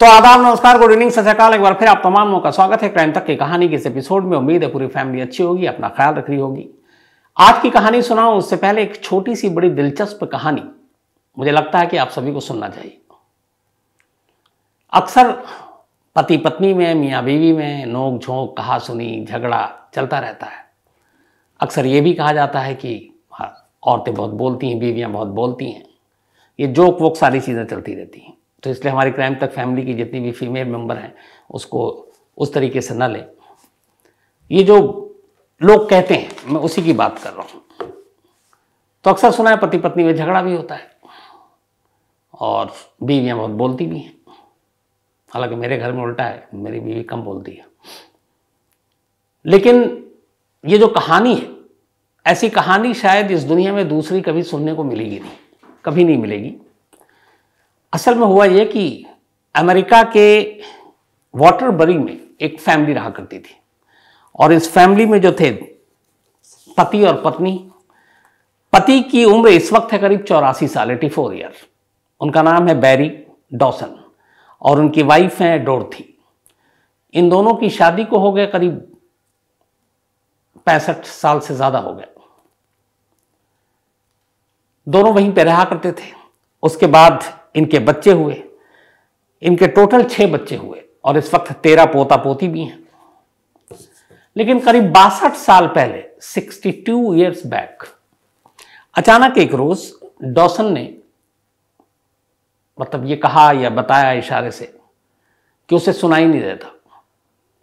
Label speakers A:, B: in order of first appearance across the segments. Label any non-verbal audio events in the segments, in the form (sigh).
A: तो आदाब नमस्कार गुड इवनिंग सत्याकाल एक बार फिर आप तमाम लोगों का स्वागत है क्राइम तक की कहानी के इस एपिसोड में उम्मीद है पूरी फैमिली अच्छी होगी अपना ख्याल रख रही होगी आज की कहानी सुनाओ उससे पहले एक छोटी सी बड़ी दिलचस्प कहानी मुझे लगता है कि आप सभी को सुनना चाहिए अक्सर पति पत्नी में मियाँ बीवी में नोक झोंक कहा सुनी झगड़ा चलता रहता है अक्सर ये भी कहा जाता है कि हाँ, औरतें बहुत बोलती हैं बीवियाँ बहुत बोलती हैं ये जोक वोक सारी चीज़ें चलती रहती हैं तो इसलिए हमारे क्राइम तक फैमिली की जितनी भी फीमेल मेंबर हैं उसको उस तरीके से ना लें ये जो लोग कहते हैं मैं उसी की बात कर रहा हूँ तो अक्सर सुना है पति पत्नी में झगड़ा भी होता है और बीवियाँ बहुत बोलती भी हैं हालांकि मेरे घर में उल्टा है मेरी बीवी कम बोलती है लेकिन ये जो कहानी है ऐसी कहानी शायद इस दुनिया में दूसरी कभी सुनने को मिलेगी नहीं कभी नहीं मिलेगी असल में हुआ यह कि अमेरिका के वाटरबरी में एक फैमिली रहा करती थी और इस फैमिली में जो थे पति और पत्नी पति की उम्र इस वक्त है करीब चौरासी साल एटी फोर ईयर उनका नाम है बैरी डॉसन और उनकी वाइफ है डोरथी इन दोनों की शादी को हो गया करीब पैंसठ साल से ज़्यादा हो गया दोनों वहीं पर रहा करते थे उसके बाद इनके बच्चे हुए इनके टोटल छह बच्चे हुए और इस वक्त तेरह पोता पोती भी हैं लेकिन करीब बासठ साल पहले 62 टू ईयर्स बैक अचानक एक रोज डॉसन ने मतलब ये कहा या बताया इशारे से कि उसे सुनाई नहीं देता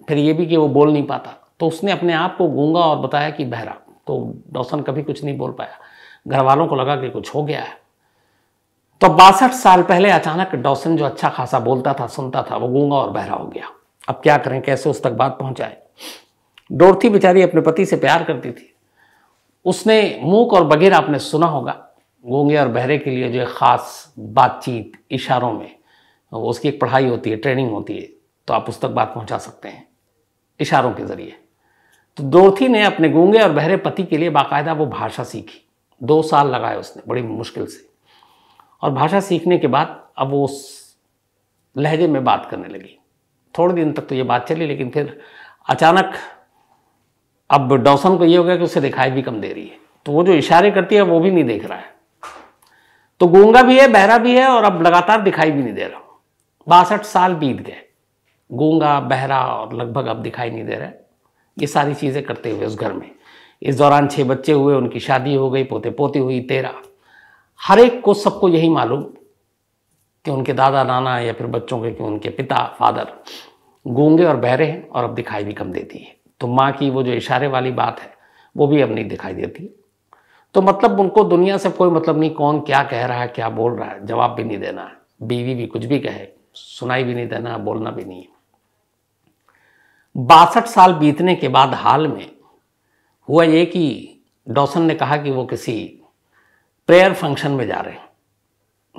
A: फिर ये भी कि वो बोल नहीं पाता तो उसने अपने आप को गूंगा और बताया कि बहरा तो डॉसन कभी कुछ नहीं बोल पाया घर वालों को लगा कि कुछ हो गया है तो बासठ साल पहले अचानक डॉसन जो अच्छा खासा बोलता था सुनता था वो गूंगा और बहरा हो गया अब क्या करें कैसे उस तक बात पहुंचाए डोरथी बेचारी अपने पति से प्यार करती थी उसने मूक और बगैर आपने सुना होगा गूंगे और बहरे के लिए जो एक ख़ास बातचीत इशारों में उसकी एक पढ़ाई होती है ट्रेनिंग होती है तो आप उस तक बात पहुंचा सकते हैं इशारों के ज़रिए तो डोरथी ने अपने गूंगे और बहरे पति के लिए बाकायदा वो भाषा सीखी दो साल लगाए उसने बड़ी मुश्किल से और भाषा सीखने के बाद अब वो उस लहजे में बात करने लगी थोड़े दिन तक तो ये बात चली लेकिन फिर अचानक अब डॉसन को ये हो गया कि उसे दिखाई भी कम दे रही है तो वो जो इशारे करती है वो भी नहीं देख रहा है तो गूंगा भी है बहरा भी है और अब लगातार दिखाई भी नहीं दे रहा बासठ साल बीत गए गूंगा बहरा और लगभग अब दिखाई नहीं दे रहा ये सारी चीज़ें करते हुए उस घर में इस दौरान छः बच्चे हुए उनकी शादी हो गई पोते पोती हुई तेरह हर एक को सबको यही मालूम कि उनके दादा नाना या फिर बच्चों के कि उनके पिता फादर गूंगे और बहरे हैं और अब दिखाई भी कम देती है तो माँ की वो जो इशारे वाली बात है वो भी अब नहीं दिखाई देती तो मतलब उनको दुनिया से कोई मतलब नहीं कौन क्या कह रहा है क्या बोल रहा है जवाब भी नहीं देना है बीवी भी कुछ भी कहे सुनाई भी नहीं देना बोलना भी नहीं बासठ साल बीतने के बाद हाल में हुआ ये कि डॉसन ने कहा कि वो किसी प्रेयर फंक्शन में जा रहे हैं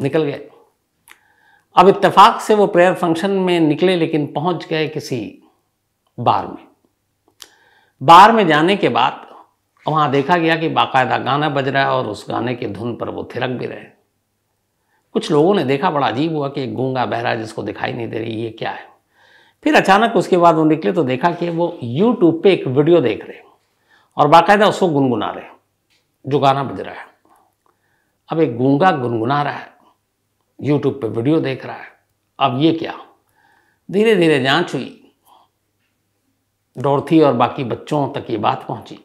A: निकल गए अब इत्तेफाक से वो प्रेयर फंक्शन में निकले लेकिन पहुंच गए किसी बार में बार में जाने के बाद वहाँ देखा गया कि बाकायदा गाना बज रहा है और उस गाने की धुन पर वो थिरक भी रहे कुछ लोगों ने देखा बड़ा अजीब हुआ कि एक गूंगा बहरा जिसको दिखाई नहीं दे रही ये क्या है फिर अचानक उसके बाद वो निकले तो देखा कि वो यूट्यूब पे एक वीडियो देख रहे और बाकायदा उसको गुनगुना रहे जो गाना बज रहा है अब एक गूंगा गुनगुना रहा है यूट्यूब पे वीडियो देख रहा है अब ये क्या धीरे धीरे जांच हुई डोरथी और बाकी बच्चों तक ये बात पहुंची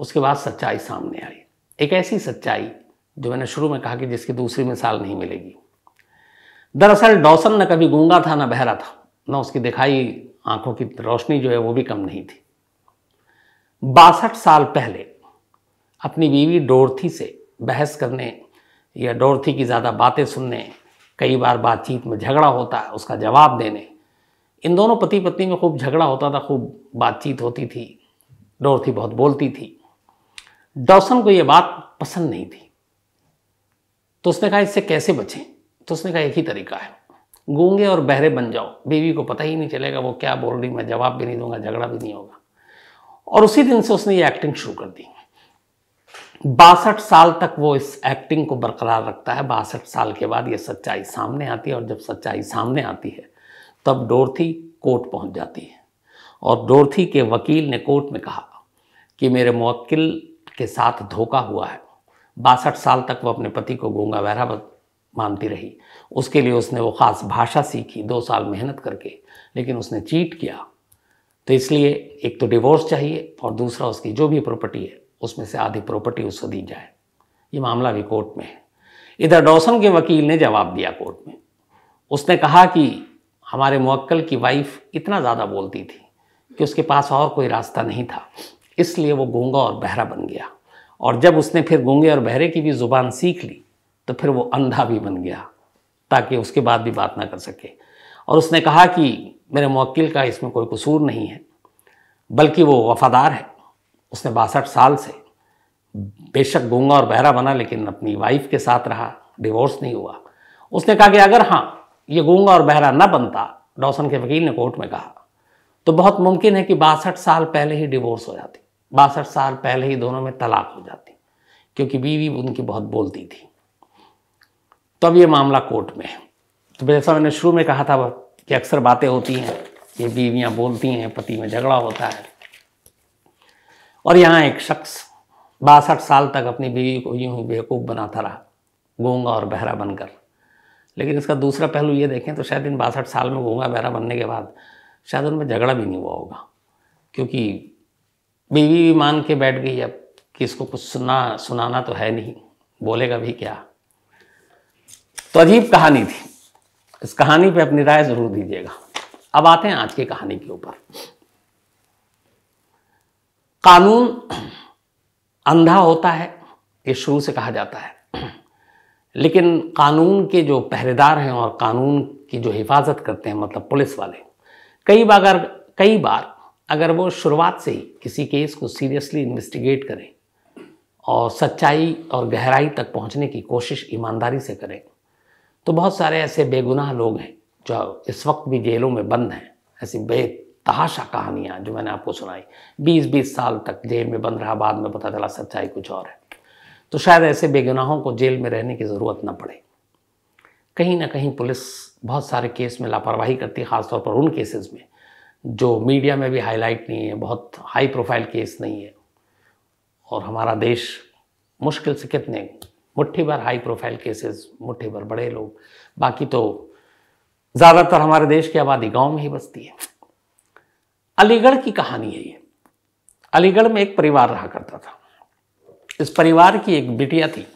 A: उसके बाद सच्चाई सामने आई एक ऐसी सच्चाई जो मैंने शुरू में कहा कि जिसकी दूसरी मिसाल नहीं मिलेगी दरअसल डॉसन न कभी गूंगा था न बहरा था न उसकी दिखाई आंखों की रोशनी जो है वो भी कम नहीं थी बासठ साल पहले अपनी बीवी डोरथी से बहस करने या डोरथी की ज़्यादा बातें सुनने कई बार बातचीत में झगड़ा होता है उसका जवाब देने इन दोनों पति पत्नी में खूब झगड़ा होता था खूब बातचीत होती थी डोरथी बहुत बोलती थी डॉसन को ये बात पसंद नहीं थी तो उसने कहा इससे कैसे बचें तो उसने कहा एक ही तरीका है गूंगे और बहरे बन जाओ बीवी को पता ही नहीं चलेगा वो क्या बोल रही मैं जवाब भी नहीं दूंगा झगड़ा भी नहीं होगा और उसी दिन से उसने ये एक्टिंग शुरू कर दी बासठ साल तक वो इस एक्टिंग को बरकरार रखता है बासठ साल के बाद ये सच्चाई सामने आती है और जब सच्चाई सामने आती है तब डोरथी कोर्ट पहुंच जाती है और डोरथी के वकील ने कोर्ट में कहा कि मेरे मक्किल के साथ धोखा हुआ है बासठ साल तक वो अपने पति को गूंगा बहरा मानती रही उसके लिए उसने वो ख़ास भाषा सीखी दो साल मेहनत करके लेकिन उसने चीट किया तो इसलिए एक तो डिवोर्स चाहिए और दूसरा उसकी जो भी प्रॉपर्टी है उसमें से आधी प्रॉपर्टी उसको दी जाए ये मामला भी कोर्ट में है इधर डॉसन के वकील ने जवाब दिया कोर्ट में उसने कहा कि हमारे मुक्कल की वाइफ इतना ज़्यादा बोलती थी कि उसके पास और कोई रास्ता नहीं था इसलिए वो गूंगा और बहरा बन गया और जब उसने फिर गूंगे और बहरे की भी ज़ुबान सीख ली तो फिर वो अंधा भी बन गया ताकि उसके बाद भी बात ना कर सके और उसने कहा कि मेरे मुक्ल का इसमें कोई कसूर नहीं है बल्कि वो वफ़ादार है उसने बासठ साल से बेशक गूंगा और बहरा बना लेकिन अपनी वाइफ के साथ रहा डिवोर्स नहीं हुआ उसने कहा कि अगर हाँ ये गूंगा और बहरा ना बनता डॉसन के वकील ने कोर्ट में कहा तो बहुत मुमकिन है कि बासठ साल पहले ही डिवोर्स हो जाती बासठ साल पहले ही दोनों में तलाक हो जाती क्योंकि बीवी उनकी बहुत बोलती थी तो अब ये मामला कोर्ट में है तो जैसा मैंने शुरू में कहा था कि अक्सर बातें होती हैं ये बीवियाँ बोलती हैं पति में झगड़ा होता है और यहाँ एक शख्स बासठ साल तक अपनी बीवी को यूं ही बेवकूफ़ बनाता रहा गूंगा और बहरा बनकर लेकिन इसका दूसरा पहलू ये देखें तो शायद इन बासठ साल में गूंगा बहरा बनने के बाद शायद उनमें झगड़ा भी नहीं हुआ होगा क्योंकि बीवी भी मान के बैठ गई अब कि इसको कुछ सुना सुनाना तो है नहीं बोलेगा भी क्या तो अजीब कहानी थी इस कहानी पे अपनी राय ज़रूर दीजिएगा अब आते हैं आज की कहानी के ऊपर कानून अंधा होता है ये शुरू से कहा जाता है लेकिन कानून के जो पहरेदार हैं और कानून की जो हिफाजत करते हैं मतलब पुलिस वाले कई बार अगर कई बार अगर वो शुरुआत से ही किसी केस को सीरियसली इन्वेस्टिगेट करें और सच्चाई और गहराई तक पहुंचने की कोशिश ईमानदारी से करें तो बहुत सारे ऐसे बेगुनाह लोग हैं जो इस वक्त भी जेलों में बंद हैं ऐसी बे बेतहाशा कहानियाँ जो मैंने आपको सुनाई बीस बीस साल तक जेल में बंद रहा बाद में पता चला सच्चाई कुछ और है तो शायद ऐसे बेगुनाहों को जेल में रहने की ज़रूरत ना पड़े कहीं ना कहीं पुलिस बहुत सारे केस में लापरवाही करती है ख़ासतौर पर उन केसेस में जो मीडिया में भी हाईलाइट नहीं है बहुत हाई प्रोफाइल केस नहीं है और हमारा देश मुश्किल से कितने मुट्ठी भर हाई प्रोफाइल केसेस मुट्ठी भर बड़े लोग बाकी तो ज़्यादातर हमारे देश की आबादी गांव में ही बसती है अलीगढ़ की कहानी है ये अलीगढ़ में एक परिवार रहा करता था इस परिवार की एक बिटिया थी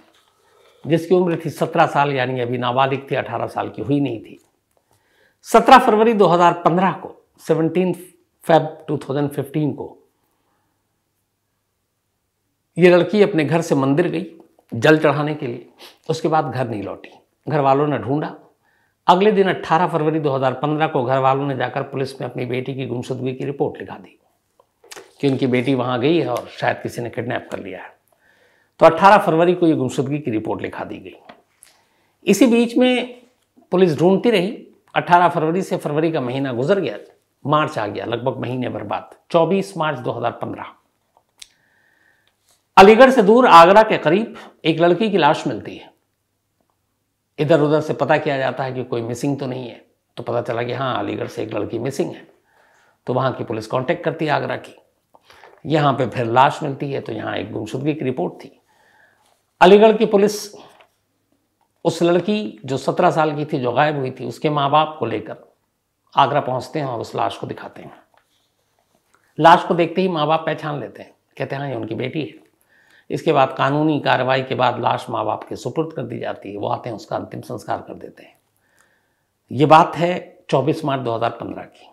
A: जिसकी उम्र थी सत्रह साल यानी अभी नाबालिग थी अठारह साल की हुई नहीं थी सत्रह फरवरी 2015 को सेवनटीन फेब 2015 को ये लड़की अपने घर से मंदिर गई जल चढ़ाने के लिए उसके बाद घर नहीं लौटी घर वालों ने ढूंढा अगले दिन 18 फरवरी 2015 को घर वालों ने जाकर पुलिस में अपनी बेटी की गुमशुदगी की रिपोर्ट लिखा दी कि उनकी बेटी वहां गई है और शायद किसी ने किडनैप कर लिया है तो 18 फरवरी को ये गुमशुदगी की रिपोर्ट लिखा दी गई इसी बीच में पुलिस ढूंढती रही 18 फरवरी से फरवरी का महीना गुजर गया मार्च आ गया लगभग महीने भर बाद चौबीस मार्च दो अलीगढ़ से दूर आगरा के करीब एक लड़की की लाश मिलती है इधर उधर से पता किया जाता है कि कोई मिसिंग तो नहीं है तो पता चला कि हाँ अलीगढ़ से एक लड़की मिसिंग है तो वहाँ की पुलिस कांटेक्ट करती है आगरा की यहाँ पे फिर लाश मिलती है तो यहाँ एक गुमशुदगी की रिपोर्ट थी अलीगढ़ की पुलिस उस लड़की जो सत्रह साल की थी जो गायब हुई थी उसके माँ बाप को लेकर आगरा पहुँचते हैं और उस लाश को दिखाते हैं लाश को देखते ही माँ बाप पहचान लेते हैं कहते हैं हाँ ये उनकी बेटी है इसके बाद कानूनी कार्रवाई के बाद लाश माँ बाप के सुपुर्द कर दी जाती है वो आते हैं उसका अंतिम संस्कार कर देते हैं ये बात है 24 मार्च 2015 की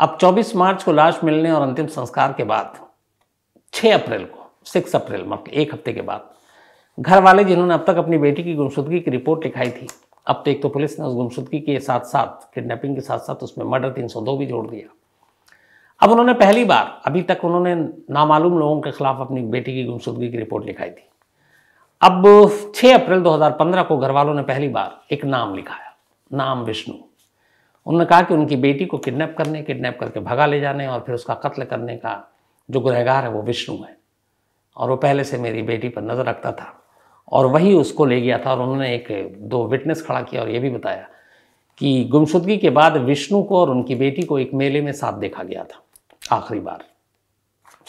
A: अब 24 मार्च को लाश मिलने और अंतिम संस्कार के बाद 6 अप्रैल को 6 अप्रैल मतलब एक हफ्ते के बाद घर वाले जिन्होंने अब तक अपनी बेटी की गुमशुदगी की रिपोर्ट लिखाई थी अब तो एक तो पुलिस ने उस गुमशुदगी के साथ साथ किडनैपिंग के साथ साथ उसमें मर्डर तीन भी जोड़ दिया अब उन्होंने पहली बार अभी तक उन्होंने नामालूम लोगों के खिलाफ अपनी बेटी की गुमशुदगी की रिपोर्ट लिखाई थी अब 6 अप्रैल 2015 को घरवालों ने पहली बार एक नाम लिखाया नाम विष्णु उन्होंने कहा कि उनकी बेटी को किडनैप करने किडनैप करके भगा ले जाने और फिर उसका कत्ल करने का जो गुनहगार है वो विष्णु है और वो पहले से मेरी बेटी पर नज़र रखता था और वही उसको ले गया था और उन्होंने एक दो विटनेस खड़ा किया और ये भी बताया कि गुमशुदगी के बाद विष्णु को और उनकी बेटी को एक मेले में साथ देखा गया था आखिरी बार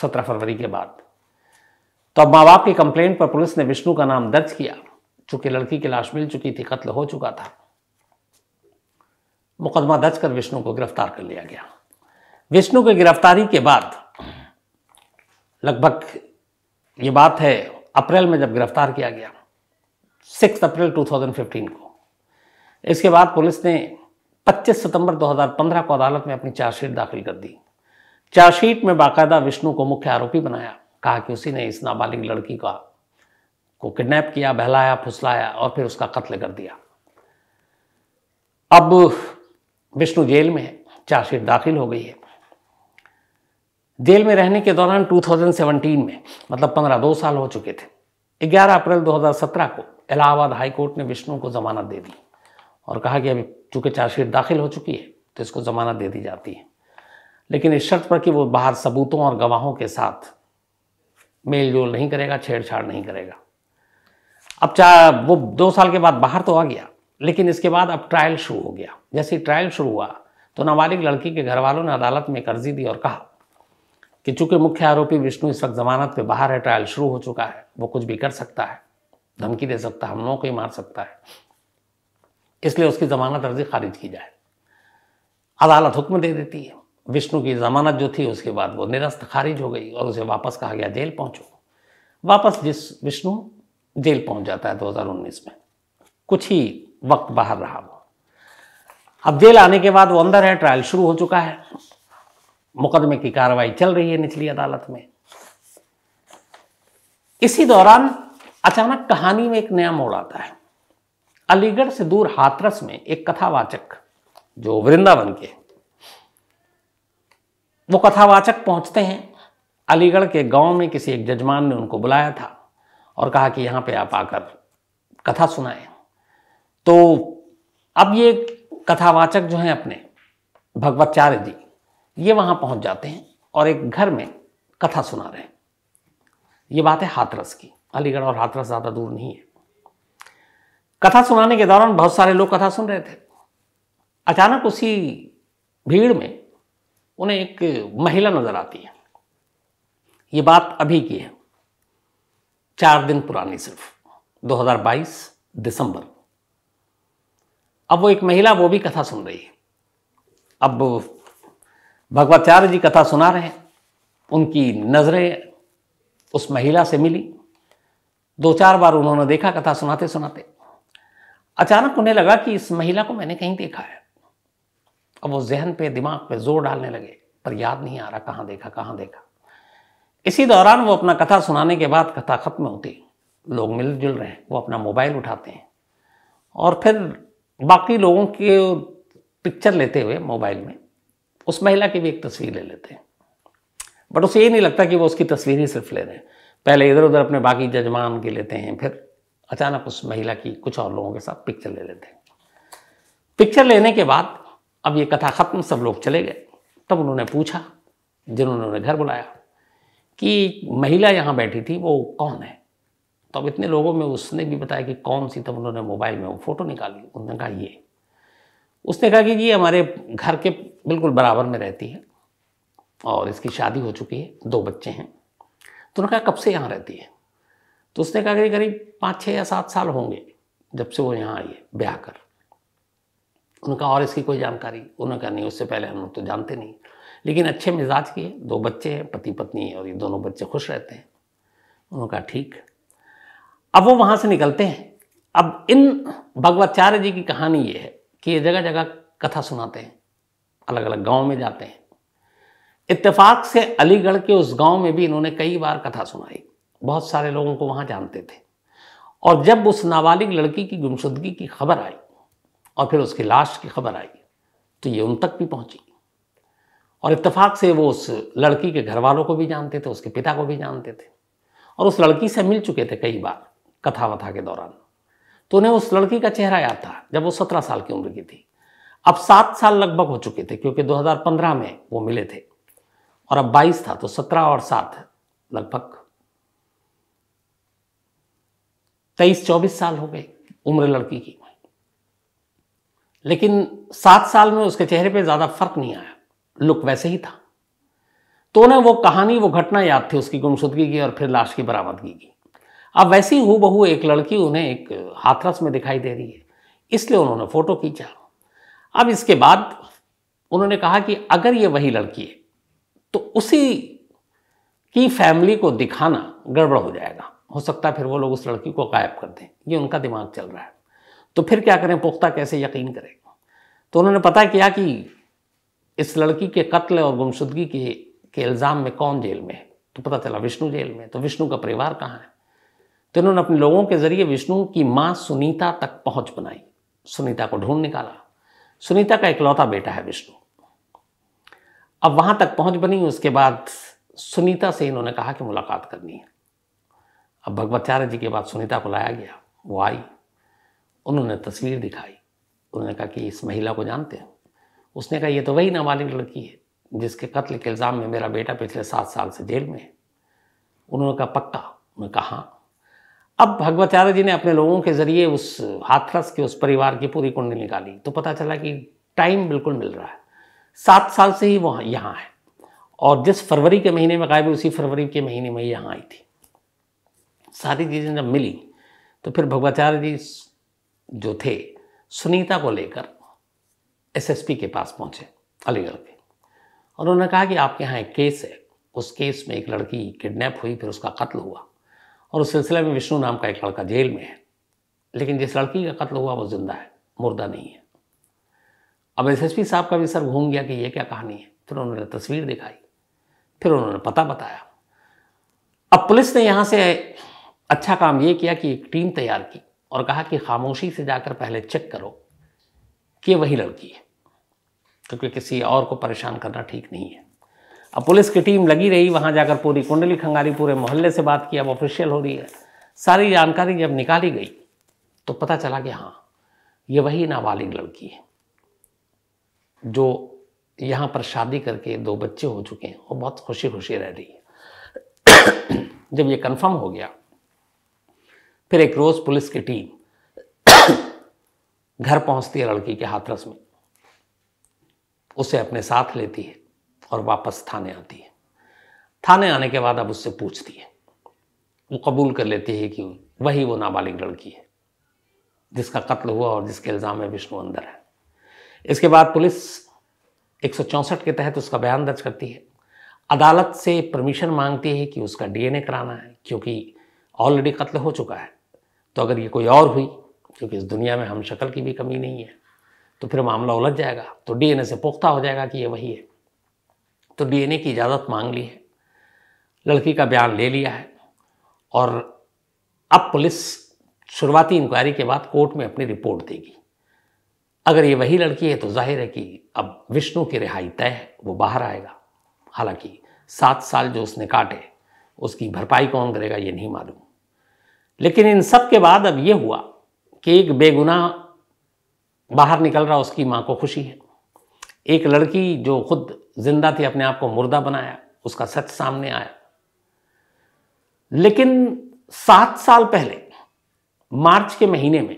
A: सत्रह फरवरी के बाद तो अब माँ बाप की कंप्लेंट पर पुलिस ने विष्णु का नाम दर्ज किया चूंकि लड़की की लाश मिल चुकी थी कत्ल हो चुका था मुकदमा दर्ज कर विष्णु को गिरफ्तार कर लिया गया विष्णु की गिरफ्तारी के बाद लगभग ये बात है अप्रैल में जब गिरफ्तार किया गया सिक्स अप्रैल 2015 को इसके बाद पुलिस ने 25 सितंबर 2015 को अदालत में अपनी चार्जशीट दाखिल कर दी चार्जशीट में बाकायदा विष्णु को मुख्य आरोपी बनाया कहा कि उसी ने इस नाबालिग लड़की का को किडनैप किया बहलाया फुसलाया और फिर उसका कत्ल कर दिया अब विष्णु जेल में है चार्जशीट दाखिल हो गई है जेल में रहने के दौरान 2017 में मतलब पंद्रह दो साल हो चुके थे 11 अप्रैल 2017 को इलाहाबाद हाईकोर्ट ने विष्णु को जमानत दे दी और कहा कि अभी चूंकि चार्जशीट दाखिल हो चुकी है तो इसको जमानत दे दी जाती है लेकिन इस शर्त पर कि वो बाहर सबूतों और गवाहों के साथ मेल जोल नहीं करेगा छेड़छाड़ नहीं करेगा अब चाहे वो दो साल के बाद बाहर तो आ गया लेकिन इसके बाद अब ट्रायल शुरू हो गया जैसे ट्रायल शुरू हुआ तो नाबालिग लड़की के घर वालों ने अदालत में अर्जी दी और कहा कि चूंकि मुख्य आरोपी विष्णु इस वक्त जमानत पे बाहर है ट्रायल शुरू हो चुका है वो कुछ भी कर सकता है धमकी दे सकता है हम लोगों को ही मार सकता है इसलिए उसकी जमानत अर्जी खारिज की जाए अदालत हुक्म दे देती है विष्णु की जमानत जो थी उसके बाद वो निरस्त खारिज हो गई और उसे वापस कहा गया जेल पहुंचो वापस जिस विष्णु जेल पहुंच जाता है 2019 में कुछ ही वक्त बाहर रहा वो अब जेल आने के बाद वो अंदर है ट्रायल शुरू हो चुका है मुकदमे की कार्रवाई चल रही है निचली अदालत में इसी दौरान अचानक कहानी में एक नया मोड़ आता है अलीगढ़ से दूर हाथरस में एक कथावाचक जो वृंदावन के वो कथावाचक पहुंचते हैं अलीगढ़ के गांव में किसी एक जजमान ने उनको बुलाया था और कहा कि यहाँ पे आप आकर कथा सुनाएं तो अब ये कथावाचक जो हैं अपने भगवतचार्य जी ये वहाँ पहुँच जाते हैं और एक घर में कथा सुना रहे हैं ये बात है हाथरस की अलीगढ़ और हाथरस ज़्यादा दूर नहीं है कथा सुनाने के दौरान बहुत सारे लोग कथा सुन रहे थे अचानक उसी भीड़ में उन्हें एक महिला नज़र आती है ये बात अभी की है चार दिन पुरानी सिर्फ 2022 दिसंबर अब वो एक महिला वो भी कथा सुन रही है अब भगवाचार्य जी कथा सुना रहे हैं उनकी नज़रें उस महिला से मिली दो चार बार उन्होंने देखा कथा सुनाते सुनाते अचानक उन्हें लगा कि इस महिला को मैंने कहीं देखा है अब वो जहन पे दिमाग पे जोर डालने लगे पर याद नहीं आ रहा कहाँ देखा कहाँ देखा इसी दौरान वो अपना कथा सुनाने के बाद कथा खत्म होती लोग मिलजुल रहे हैं वो अपना मोबाइल उठाते हैं और फिर बाकी लोगों के पिक्चर लेते हुए मोबाइल में उस महिला की भी एक तस्वीर ले लेते हैं बट उसे ये नहीं लगता कि वो उसकी तस्वीर ही सिर्फ ले रहे हैं पहले इधर उधर अपने बाकी जजमान की लेते हैं फिर अचानक उस महिला की कुछ और लोगों के साथ पिक्चर ले लेते हैं पिक्चर लेने के बाद अब ये कथा खत्म सब लोग चले गए तब उन्होंने पूछा जिन्होंने उन्होंने घर बुलाया कि महिला यहाँ बैठी थी वो कौन है तो अब इतने लोगों में उसने भी बताया कि कौन सी तब उन्होंने मोबाइल में वो फ़ोटो निकाली उन्होंने कहा ये उसने कहा कि ये हमारे घर के बिल्कुल बराबर में रहती है और इसकी शादी हो चुकी है दो बच्चे हैं तो उन्होंने कहा कब से यहाँ रहती है तो उसने कहा कि करीब पाँच छः या सात साल होंगे जब से वो यहाँ आई है ब्याह कर उनका और इसकी कोई जानकारी उन्होंने कहा नहीं उससे पहले हम लोग तो जानते नहीं लेकिन अच्छे मिजाज के दो बच्चे हैं पति पत्नी और ये दोनों बच्चे खुश रहते हैं उन्होंने कहा ठीक अब वो वहाँ से निकलते हैं अब इन भगवाचार्य जी की कहानी ये है कि ये जगह जगह कथा सुनाते हैं अलग अलग गांव में जाते हैं इत्तेफाक से अलीगढ़ के उस गांव में भी इन्होंने कई बार कथा सुनाई बहुत सारे लोगों को वहाँ जानते थे और जब उस नाबालिग लड़की की गुमशुदगी की खबर आई और फिर उसकी लाश की खबर आई तो ये उन तक भी पहुंची और इत्तेफाक से वो उस लड़की के घर वालों को भी जानते थे उसके पिता को भी जानते थे और उस लड़की से मिल चुके थे कई बार कथा वथा के दौरान तो उन्हें उस लड़की का चेहरा याद था जब वो सत्रह साल की उम्र की थी अब सात साल लगभग हो चुके थे क्योंकि 2015 में वो मिले थे और अब 22 था तो 17 और सात लगभग 23 24 साल हो गए उम्र लड़की की लेकिन सात साल में उसके चेहरे पे ज़्यादा फर्क नहीं आया लुक वैसे ही था तो उन्हें वो कहानी वो घटना याद थी उसकी गुमशुदगी की और फिर लाश की बरामदगी की अब वैसी हु बहू एक लड़की उन्हें एक हाथरस में दिखाई दे रही है इसलिए उन्होंने फ़ोटो खींचा अब इसके बाद उन्होंने कहा कि अगर ये वही लड़की है तो उसी की फैमिली को दिखाना गड़बड़ हो जाएगा हो सकता है फिर वो लोग उस लड़की को गायब कर दें ये उनका दिमाग चल रहा है तो फिर क्या करें पुख्ता कैसे यकीन करें तो उन्होंने पता किया कि इस लड़की के कत्ल और गुमशुदगी के के इल्ज़ाम में कौन जेल में है तो पता चला विष्णु जेल में तो विष्णु का परिवार कहाँ है तो इन्होंने अपने लोगों के ज़रिए विष्णु की माँ सुनीता तक पहुँच बनाई सुनीता को ढूंढ निकाला सुनीता का इकलौता बेटा है विष्णु अब वहाँ तक पहुँच बनी उसके बाद सुनीता से इन्होंने कहा कि मुलाकात करनी है अब भगवत्यार्य जी के बाद सुनीता को लाया गया वो आई उन्होंने तस्वीर दिखाई उन्होंने कहा कि इस महिला को जानते हैं उसने कहा ये तो वही नाबालिग लड़की है जिसके कत्ल के इल्ज़ाम में मेरा बेटा पिछले सात साल से जेल में है उन्होंने कहा पक्का उन्होंने कहा हाँ। अब भगवत भगवत्यारा जी ने अपने लोगों के जरिए उस हाथरस के उस परिवार की पूरी कुंडली निकाली तो पता चला कि टाइम बिल्कुल मिल रहा है सात साल से ही वहाँ यहाँ है और जिस फरवरी के महीने में गायब उसी फरवरी के महीने में यहाँ आई थी सारी चीज़ें जब मिली तो फिर भगवाचार्य जी जो थे सुनीता को लेकर एसएसपी के पास पहुंचे अलीगढ़ के और उन्होंने कहा कि आपके यहाँ एक केस है उस केस में एक लड़की किडनैप हुई फिर उसका कत्ल हुआ और उस सिलसिले में विष्णु नाम का एक लड़का जेल में है लेकिन जिस लड़की का कत्ल हुआ वो जिंदा है मुर्दा नहीं है अब एस साहब का भी सर घूम गया कि ये क्या कहानी है फिर उन्होंने तस्वीर दिखाई फिर उन्होंने पता बताया अब पुलिस ने यहाँ से अच्छा काम ये किया कि एक टीम तैयार की और कहा कि खामोशी से जाकर पहले चेक करो कि वही लड़की है क्योंकि किसी और को परेशान करना ठीक नहीं है अब पुलिस की टीम लगी रही वहाँ जाकर पूरी कुंडली खंगारी पूरे मोहल्ले से बात की अब ऑफिशियल हो रही है सारी जानकारी जब निकाली गई तो पता चला कि हाँ ये वही नाबालिग लड़की है जो यहाँ पर शादी करके दो बच्चे हो चुके हैं वो बहुत खुशी खुशी रह रही है जब ये कंफर्म हो गया फिर एक रोज़ पुलिस की टीम घर पहुंचती है लड़की के हाथरस में उसे अपने साथ लेती है और वापस थाने आती है थाने आने के बाद अब उससे पूछती है वो कबूल कर लेती है कि वही वो नाबालिग लड़की है जिसका कत्ल हुआ और जिसके इल्ज़ाम में विष्णु अंदर है इसके बाद पुलिस एक के तहत उसका बयान दर्ज करती है अदालत से परमिशन मांगती है कि उसका डीएनए कराना है क्योंकि ऑलरेडी कत्ल हो चुका है तो अगर ये कोई और हुई क्योंकि इस दुनिया में हम शक्ल की भी कमी नहीं है तो फिर मामला उलझ जाएगा तो डीएनए से पुख्ता हो जाएगा कि ये वही है तो डीएनए की इजाज़त मांग ली है लड़की का बयान ले लिया है और अब पुलिस शुरुआती इंक्वायरी के बाद कोर्ट में अपनी रिपोर्ट देगी अगर ये वही लड़की है तो जाहिर है कि अब विष्णु की रिहाई तय है वो बाहर आएगा हालांकि सात साल जो उसने काटे उसकी भरपाई कौन करेगा ये नहीं मालूम लेकिन इन सब के बाद अब ये हुआ कि एक बेगुनाह बाहर निकल रहा उसकी माँ को खुशी है एक लड़की जो खुद जिंदा थी अपने आप को मुर्दा बनाया उसका सच सामने आया लेकिन सात साल पहले मार्च के महीने में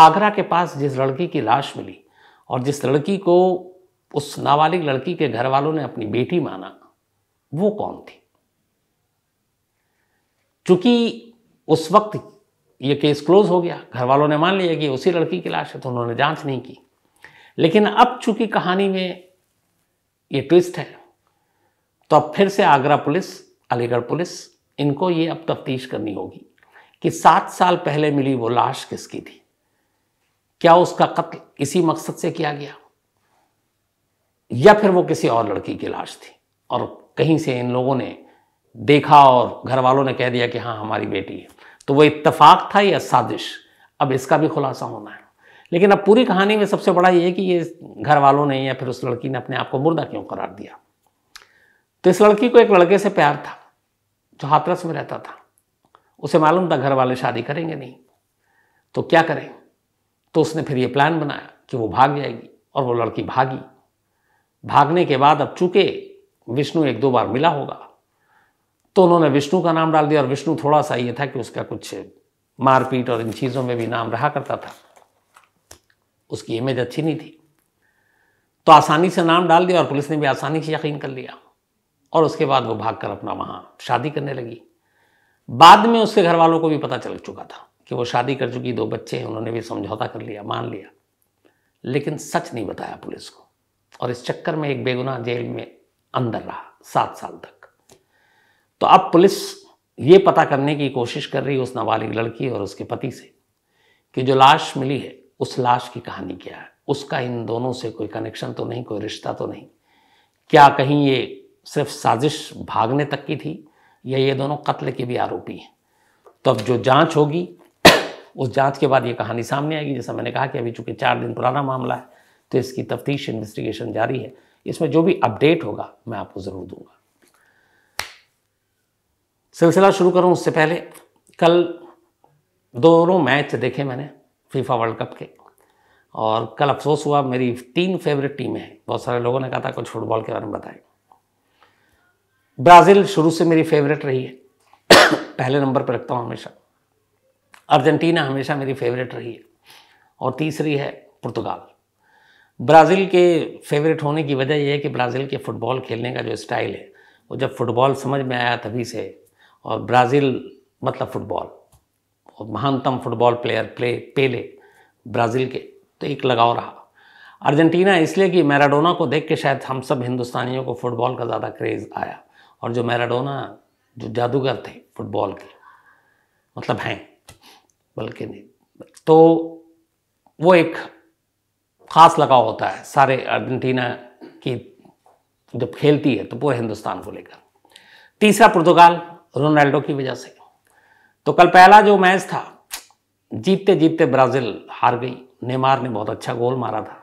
A: आगरा के पास जिस लड़की की लाश मिली और जिस लड़की को उस नाबालिग लड़की के घर वालों ने अपनी बेटी माना वो कौन थी चूंकि उस वक्त ये केस क्लोज हो गया घर वालों ने मान लिया कि उसी लड़की की लाश है तो उन्होंने जांच नहीं की लेकिन अब चूंकि कहानी में ये ट्विस्ट है तो अब फिर से आगरा पुलिस अलीगढ़ पुलिस इनको ये अब तफ्तीश करनी होगी कि सात साल पहले मिली वो लाश किसकी थी क्या उसका कत्ल इसी मकसद से किया गया या फिर वो किसी और लड़की की लाश थी और कहीं से इन लोगों ने देखा और घर वालों ने कह दिया कि हाँ हमारी बेटी है तो वो इतफाक था या साजिश अब इसका भी खुलासा होना है लेकिन अब पूरी कहानी में सबसे बड़ा ये है कि ये घर वालों ने या फिर उस लड़की ने अपने आप को मुर्दा क्यों करार दिया तो इस लड़की को एक लड़के से प्यार था जो हाथरस में रहता था उसे मालूम था घर वाले शादी करेंगे नहीं तो क्या करें तो उसने फिर ये प्लान बनाया कि वो भाग जाएगी और वो लड़की भागी भागने के बाद अब चूके विष्णु एक दो बार मिला होगा तो उन्होंने विष्णु का नाम डाल दिया और विष्णु थोड़ा सा ये था कि उसका कुछ मारपीट और इन चीज़ों में भी नाम रहा करता था उसकी इमेज अच्छी नहीं थी तो आसानी से नाम डाल दिया और पुलिस ने भी आसानी से यकीन कर लिया और उसके बाद वो भागकर अपना वहाँ शादी करने लगी बाद में उसके घर वालों को भी पता चल चुका था कि वो शादी कर चुकी दो बच्चे हैं उन्होंने भी समझौता कर लिया मान लिया लेकिन सच नहीं बताया पुलिस को और इस चक्कर में एक बेगुनाह जेल में अंदर रहा सात साल तक तो अब पुलिस ये पता करने की कोशिश कर रही है उस नाबालिग लड़की और उसके पति से कि जो लाश मिली है उस लाश की कहानी क्या है उसका इन दोनों से कोई कनेक्शन तो नहीं कोई रिश्ता तो नहीं क्या कहीं ये सिर्फ साजिश भागने तक की थी या ये दोनों कत्ल के भी आरोपी हैं तो अब जो जांच होगी उस जांच के बाद ये कहानी सामने आएगी जैसा मैंने कहा कि अभी चूंकि चार दिन पुराना मामला है तो इसकी तफ्तीश इन्वेस्टिगेशन जारी है इसमें जो भी अपडेट होगा मैं आपको ज़रूर दूंगा सिलसिला शुरू करूँ उससे पहले कल दोनों मैच देखे मैंने फीफा वर्ल्ड कप के और कल अफसोस हुआ मेरी तीन फेवरेट टीमें हैं बहुत सारे लोगों ने कहा था कुछ फुटबॉल के बारे में बताएं ब्राज़ील शुरू से मेरी फेवरेट रही है (coughs) पहले नंबर पर रखता हूँ हमेशा अर्जेंटीना हमेशा मेरी फेवरेट रही है और तीसरी है पुर्तगाल ब्राज़ील के फेवरेट होने की वजह यह है कि ब्राज़ील के फुटबॉल खेलने का जो स्टाइल है वो जब फुटबॉल समझ में आया तभी से और ब्राज़ील मतलब फुटबॉल और महानतम football player play Pele Brazil के तो एक लगाव रहा अर्जेंटीना इसलिए कि मैराडोना को देख के शायद हम सब हिंदुस्तानियों को फुटबॉल का ज़्यादा क्रेज़ आया और जो मैराडोना जो जादूगर थे फुटबॉल के मतलब हैं बल्कि नहीं तो वो एक ख़ास लगाव होता है सारे अर्जेंटीना की जब खेलती है तो पूरे हिंदुस्तान को लेकर तीसरा पुर्तगाल रोनाल्डो की वजह से तो कल पहला जो मैच था जीतते जीतते ब्राज़ील हार गई नेमार ने बहुत अच्छा गोल मारा था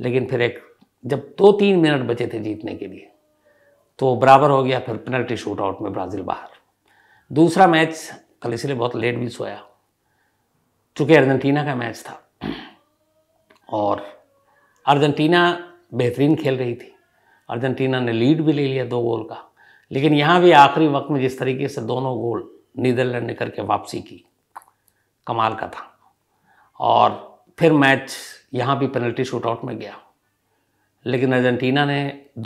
A: लेकिन फिर एक जब दो तीन मिनट बचे थे जीतने के लिए तो बराबर हो गया फिर पेनल्टी शूट आउट में ब्राज़ील बाहर दूसरा मैच कल इसलिए बहुत लेट भी सोया चूँकि अर्जेंटीना का मैच था और अर्जेंटीना बेहतरीन खेल रही थी अर्जेंटीना ने लीड भी ले लिया दो गोल का लेकिन यहाँ भी आखिरी वक्त में जिस तरीके से दोनों गोल नीदरलैंड ने करके वापसी की कमाल का था और फिर मैच यहाँ भी पेनल्टी शूटआउट में गया लेकिन अर्जेंटीना ने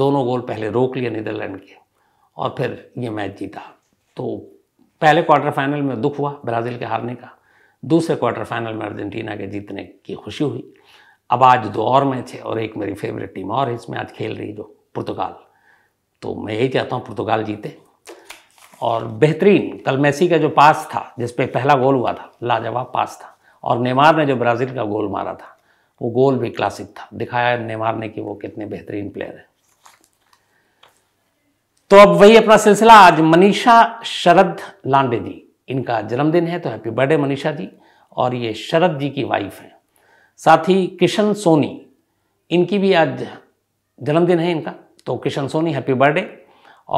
A: दोनों गोल पहले रोक लिए नीदरलैंड के और फिर ये मैच जीता तो पहले क्वार्टर फाइनल में दुख हुआ ब्राज़ील के हारने का दूसरे क्वार्टर फाइनल में अर्जेंटीना के जीतने की खुशी हुई अब आज दो और मैच है और एक मेरी फेवरेट टीम और है इसमें आज खेल रही जो पुर्तगाल तो मैं यही चाहता हूँ पुर्तगाल जीते और बेहतरीन कल मेसी का जो पास था जिस पे पहला गोल हुआ था लाजवाब पास था और नेमार ने जो ब्राज़ील का गोल मारा था वो गोल भी क्लासिक था दिखाया नेमार ने कि वो कितने बेहतरीन प्लेयर हैं तो अब वही अपना सिलसिला आज मनीषा शरद लांडे जी इनका जन्मदिन है तो हैप्पी बर्थडे मनीषा जी और ये शरद जी की वाइफ हैं साथ ही किशन सोनी इनकी भी आज जन्मदिन है इनका तो किशन सोनी हैप्पी बर्थडे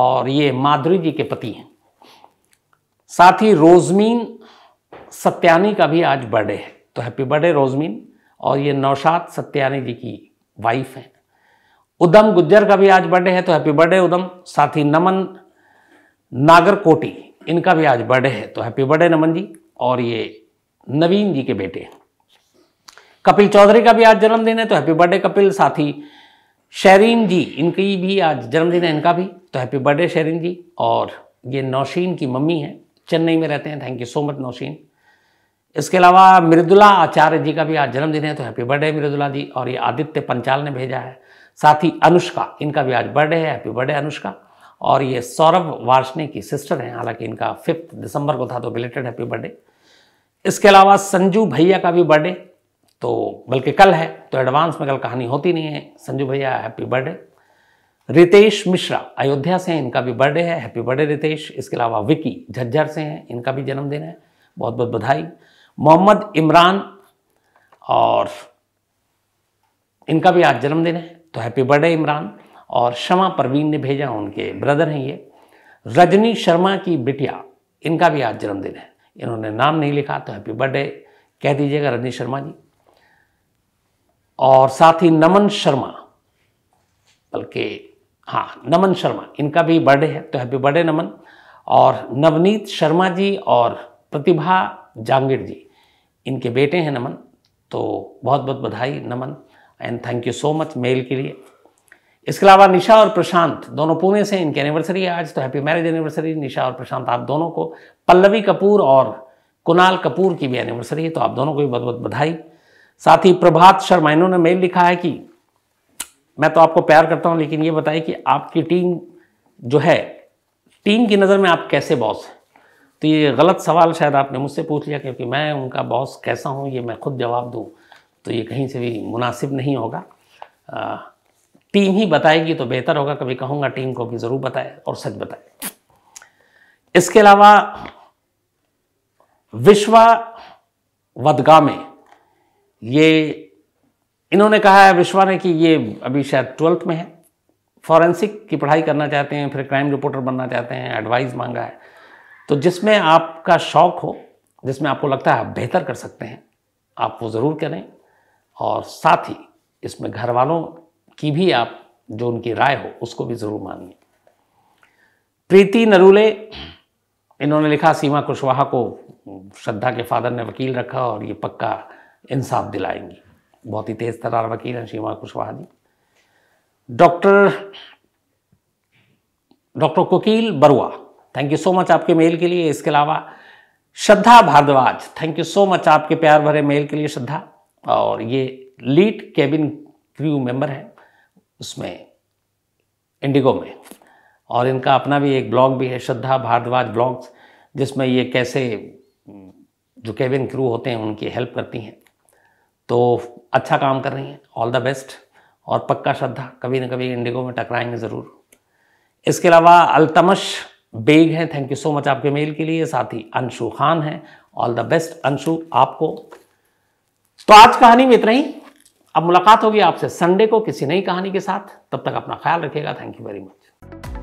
A: और ये माधुरी जी के पति हैं साथ ही रोजमीन सत्यानी का भी आज बर्थडे है तो हैप्पी बर्थडे रोजमीन और ये नौशाद सत्यानी जी की वाइफ हैं उदम गुज्जर का भी आज बर्थडे है तो हैप्पी बर्थडे उदम साथ ही नमन नागरकोटी इनका भी आज बर्थडे है तो हैप्पी बर्थडे नमन जी और ये नवीन जी के बेटे हैं कपिल चौधरी का भी आज जन्मदिन है तो हैप्पी बर्थडे कपिल साथ ही शरीन जी इनकी भी आज जन्मदिन है इनका भी तो हैप्पी बर्थडे शहरीन जी और ये नौशीन की मम्मी हैं चेन्नई में रहते हैं thank you so much Naushin इसके अलावा मृदुला आचार्य जी का भी आज जन्मदिन है तो हैप्पी बर्थडे मृदुला जी और ये आदित्य पंचाल ने भेजा है साथ ही अनुष्का इनका भी आज बर्थडे है हैप्पी बर्थडे अनुष्का और ये सौरभ वार्षणी की सिस्टर हैं हालांकि इनका फिफ्थ दिसंबर को था तो बिलेटेड हैप्पी बर्थडे इसके अलावा संजू भैया का भी बर्थडे तो बल्कि कल है तो एडवांस में कल कहानी होती नहीं है संजू भैया हैप्पी बर्थडे रितेश मिश्रा अयोध्या से हैं इनका भी बर्थडे है हैप्पी बर्थडे रितेश इसके अलावा विकी झज्जर से हैं इनका भी जन्मदिन है बहुत बहुत बधाई मोहम्मद इमरान और इनका भी आज जन्मदिन है तो हैप्पी बर्थडे इमरान और शमा परवीन ने भेजा उनके ब्रदर हैं ये रजनी शर्मा की बिटिया इनका भी आज जन्मदिन है इन्होंने नाम नहीं लिखा तो हैप्पी बर्थडे कह दीजिएगा रजनी शर्मा जी और साथ ही नमन शर्मा बल्कि हाँ नमन शर्मा इनका भी बर्थडे है तो हैप्पी बर्थडे नमन और नवनीत शर्मा जी और प्रतिभा जांगिड़ जी इनके बेटे हैं नमन तो बहुत बहुत बधाई Naman and thank you so much mail के लिए इसके अलावा निशा और प्रशांत दोनों पुणे से इनकी एनिवर्सरी है आज तो हैप्पी मैरिज एनिवर्सरी निशा और प्रशांत आप दोनों को पल्लवी कपूर और कुणाल कपूर की भी एनिवर्सरी है तो आप दोनों को भी बहुत बहुत बधाई साथ ही प्रभात शर्मा इन्होंने मेल लिखा है कि मैं तो आपको प्यार करता हूं लेकिन ये बताएं कि आपकी टीम जो है टीम की नज़र में आप कैसे बॉस हैं तो ये गलत सवाल शायद आपने मुझसे पूछ लिया क्योंकि मैं उनका बॉस कैसा हूँ ये मैं खुद जवाब दूँ तो ये कहीं से भी मुनासिब नहीं होगा आ, टीम ही बताएगी तो बेहतर होगा कभी कहूँगा टीम को भी ज़रूर बताए और सच बताए इसके अलावा विश्वा वदगा में ये इन्होंने कहा है विश्वा ने कि ये अभी शायद ट्वेल्थ में है फॉरेंसिक की पढ़ाई करना चाहते हैं फिर क्राइम रिपोर्टर बनना चाहते हैं एडवाइस मांगा है तो जिसमें आपका शौक हो जिसमें आपको लगता है आप बेहतर कर सकते हैं आप वो ज़रूर करें और साथ ही इसमें घर वालों की भी आप जो उनकी राय हो उसको भी ज़रूर मानिए प्रीति नरूले इन्होंने लिखा सीमा कुशवाहा को श्रद्धा के फादर ने वकील रखा और ये पक्का इंसाफ दिलाएंगी बहुत ही तेज तरार वकील हैं Sheema Kushwaha ji doctor doctor Kokil Barua thank you so much आपके मेल के लिए इसके अलावा Shraddha Bhardwaj thank you so much आपके प्यार भरे मेल के लिए श्रद्धा और ये लीड केबिन क्रू मेंबर है उसमें इंडिगो में और इनका अपना भी एक ब्लॉग भी है श्रद्धा भारद्वाज ब्लॉग्स जिसमें ये कैसे जो केबिन क्रू होते हैं उनकी हेल्प करती हैं तो अच्छा काम कर रही हैं ऑल द बेस्ट और पक्का श्रद्धा कभी ना कभी इंडिगो में टकराएंगे ज़रूर इसके अलावा अल्तमश बेग हैं थैंक यू सो मच आपके मेल के लिए साथ ही अंशु खान हैं ऑल द बेस्ट अंशु आपको तो आज कहानी में इतना ही अब मुलाकात होगी आपसे संडे को किसी नई कहानी के साथ तब तक अपना ख्याल रखिएगा थैंक यू वेरी मच